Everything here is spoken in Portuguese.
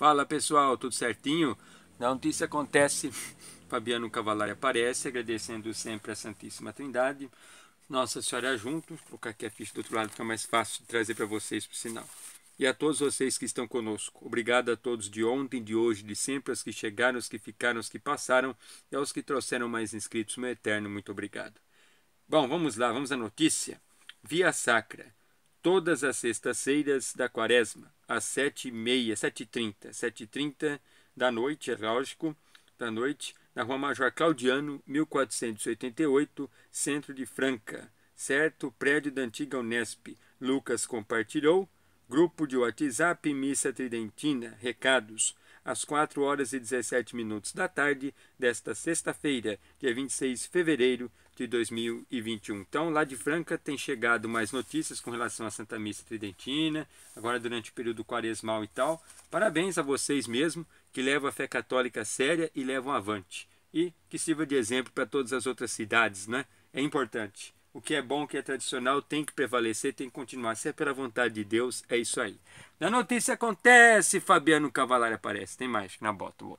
Fala pessoal, tudo certinho? Na notícia acontece, Fabiano Cavalari aparece, agradecendo sempre a Santíssima Trindade, Nossa Senhora junto, vou colocar aqui a ficha do outro lado, fica mais fácil de trazer para vocês por sinal. E a todos vocês que estão conosco, obrigado a todos de ontem, de hoje, de sempre, aos que chegaram, aos que ficaram, aos que passaram e aos que trouxeram mais inscritos, meu eterno muito obrigado. Bom, vamos lá, vamos à notícia. Via Sacra todas as sextas-feiras da quaresma, às sete e meia, sete e trinta, sete e trinta da noite, é lógico, da noite, na Rua Major Claudiano, 1488, Centro de Franca, certo? Prédio da antiga Unesp. Lucas compartilhou. Grupo de WhatsApp Missa Tridentina, recados, às 4 horas e 17 minutos da tarde desta sexta-feira, dia 26 de fevereiro de 2021. Então, lá de Franca tem chegado mais notícias com relação à Santa Missa Tridentina, agora durante o período quaresmal e tal. Parabéns a vocês mesmo que levam a fé católica séria e levam avante. E que sirva de exemplo para todas as outras cidades, né? É importante. O que é bom, o que é tradicional, tem que prevalecer, tem que continuar. Se é pela vontade de Deus, é isso aí. Na notícia acontece, Fabiano Cavalari aparece. Tem mais na bota.